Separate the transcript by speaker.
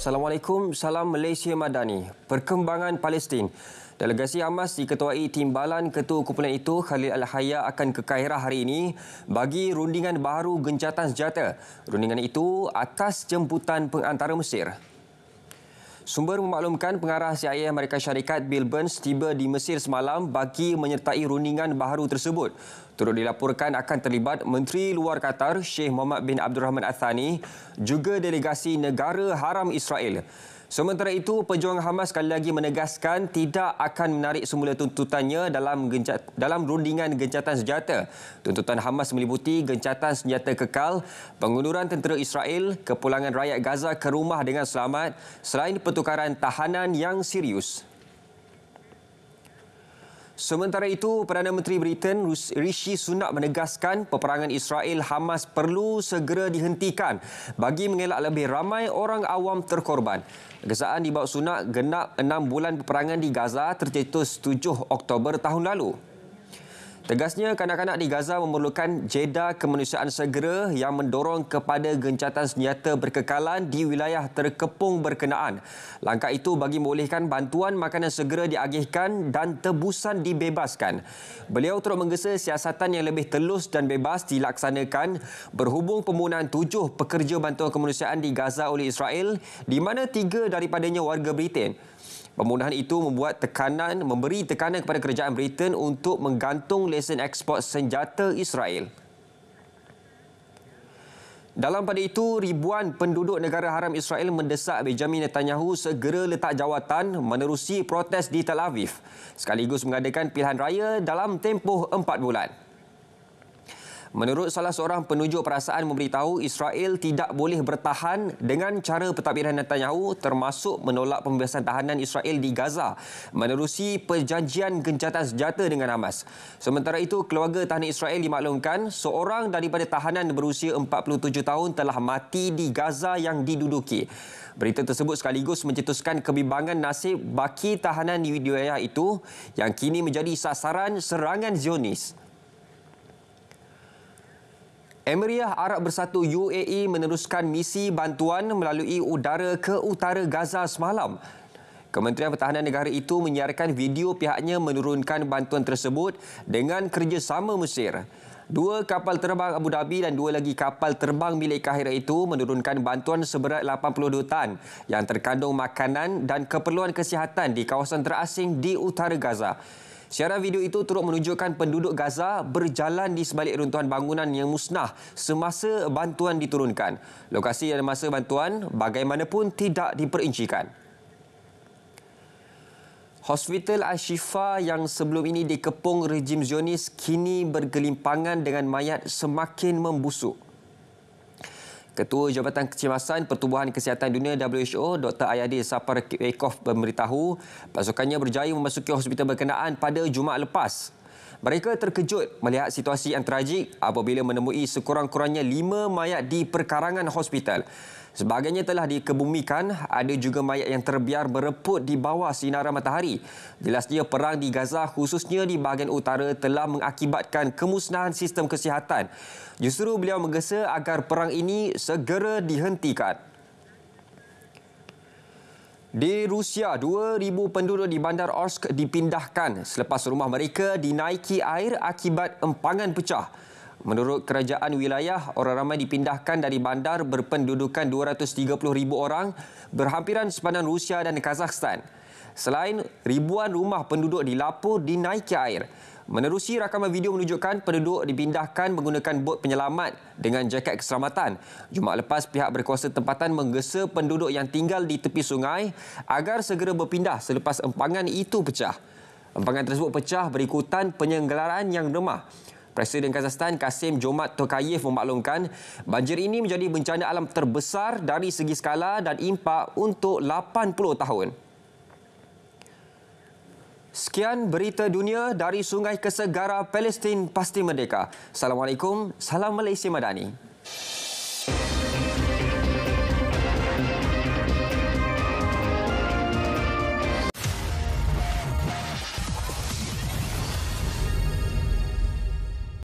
Speaker 1: Assalamualaikum, salam Malaysia Madani. Perkembangan Palestin. Delegasi Hamas diketuai timbalan ketua kumpulan itu Khalil Al-Hayya akan ke Kaherah hari ini bagi rundingan baru gencatan senjata. Rundingan itu atas jemputan pengantara Mesir. Sumber memaklumkan pengarah CIA Amerika Syarikat Bill Burns tiba di Mesir semalam bagi menyertai rundingan baru tersebut. Turut dilaporkan akan terlibat Menteri Luar Qatar Sheikh Mohammed bin Abdul Rahman Athani juga delegasi negara haram Israel. Sementara itu, pejuang Hamas sekali lagi menegaskan tidak akan menarik semula tuntutannya dalam genca- dalam rundingan gencatan senjata. Tuntutan Hamas meliputi gencatan senjata kekal, pengunduran tentera Israel, kepulangan rakyat Gaza ke rumah dengan selamat, selain pertukaran tahanan yang serius. Sementara itu, Perdana Menteri Britain Rishi Sunak menegaskan peperangan Israel-Hamas perlu segera dihentikan bagi mengelak lebih ramai orang awam terkorban. Kesaan bawah Sunak genap enam bulan peperangan di Gaza tercetus 7 Oktober tahun lalu. Tegasnya, kanak-kanak di Gaza memerlukan jeda kemanusiaan segera yang mendorong kepada gencatan senjata berkekalan di wilayah terkepung berkenaan. Langkah itu bagi membolehkan bantuan makanan segera diagihkan dan tebusan dibebaskan. Beliau turut menggesa siasatan yang lebih telus dan bebas dilaksanakan berhubung pembunuhan tujuh pekerja bantuan kemanusiaan di Gaza oleh Israel di mana tiga daripadanya warga Britain. Pemudahan itu membuat tekanan memberi tekanan kepada kerajaan Britain untuk menggantung lesen ekspor senjata Israel. Dalam pada itu, ribuan penduduk negara haram Israel mendesak Benjamin Netanyahu segera letak jawatan menerusi protes di Tel Aviv sekaligus mengadakan pilihan raya dalam tempoh empat bulan. Menurut salah seorang penunjuk perasaan memberitahu Israel tidak boleh bertahan dengan cara pentadbiran Netanyahu termasuk menolak pembebasan tahanan Israel di Gaza menerusi perjanjian gencatan senjata dengan Hamas. Sementara itu, keluarga tahanan Israel dimaklumkan seorang daripada tahanan berusia 47 tahun telah mati di Gaza yang diduduki. Berita tersebut sekaligus mencetuskan kebimbangan nasib baki tahanan di wilayah itu yang kini menjadi sasaran serangan Zionis. Emiriah Arab Bersatu UAE meneruskan misi bantuan melalui udara ke utara Gaza semalam. Kementerian Pertahanan Negara itu menyiarkan video pihaknya menurunkan bantuan tersebut dengan kerjasama Mesir. Dua kapal terbang Abu Dhabi dan dua lagi kapal terbang milik Kahira itu menurunkan bantuan seberat 82 tan yang terkandung makanan dan keperluan kesihatan di kawasan terasing di utara Gaza. Siaran video itu turut menunjukkan penduduk Gaza berjalan di sebalik runtuhan bangunan yang musnah semasa bantuan diturunkan. Lokasi dan masa bantuan bagaimanapun tidak diperincikan. Hospital Al-Shifa yang sebelum ini dikepung rejim Zionis kini bergelimpangan dengan mayat semakin membusuk. Ketua Jabatan Kecemasan Pertubuhan Kesihatan Dunia WHO Dr. Ayadi Sapar Kipekov memberitahu pasukannya berjaya memasuki hospital berkenaan pada Jumaat lepas mereka terkejut melihat situasi yang tragik apabila menemui sekurang-kurangnya lima mayat di perkarangan hospital. Sebagainya telah dikebumikan, ada juga mayat yang terbiar bereput di bawah sinaran matahari. Jelasnya perang di Gaza khususnya di bahagian utara telah mengakibatkan kemusnahan sistem kesihatan. Justru beliau menggesa agar perang ini segera dihentikan. Di Rusia, 2,000 penduduk di Bandar Orsk dipindahkan selepas rumah mereka dinaiki air akibat empangan pecah. Menurut kerajaan wilayah, orang ramai dipindahkan dari bandar berpendudukan 230,000 orang berhampiran sepanjang Rusia dan Kazakhstan. Selain ribuan rumah penduduk di dinaiki air, Menerusi rakaman video menunjukkan penduduk dipindahkan menggunakan bot penyelamat dengan jaket keselamatan. Jumaat lepas pihak berkuasa tempatan menggesa penduduk yang tinggal di tepi sungai agar segera berpindah selepas empangan itu pecah. Empangan tersebut pecah berikutan penyenggelaran yang remah. Presiden Kazakhstan Kasim Jomat Tokayev memaklumkan banjir ini menjadi bencana alam terbesar dari segi skala dan impak untuk 80 tahun. Sekian berita dunia dari Sungai Kesegara Palestin Pasti Merdeka. Assalamualaikum, salam Malaysia Madani.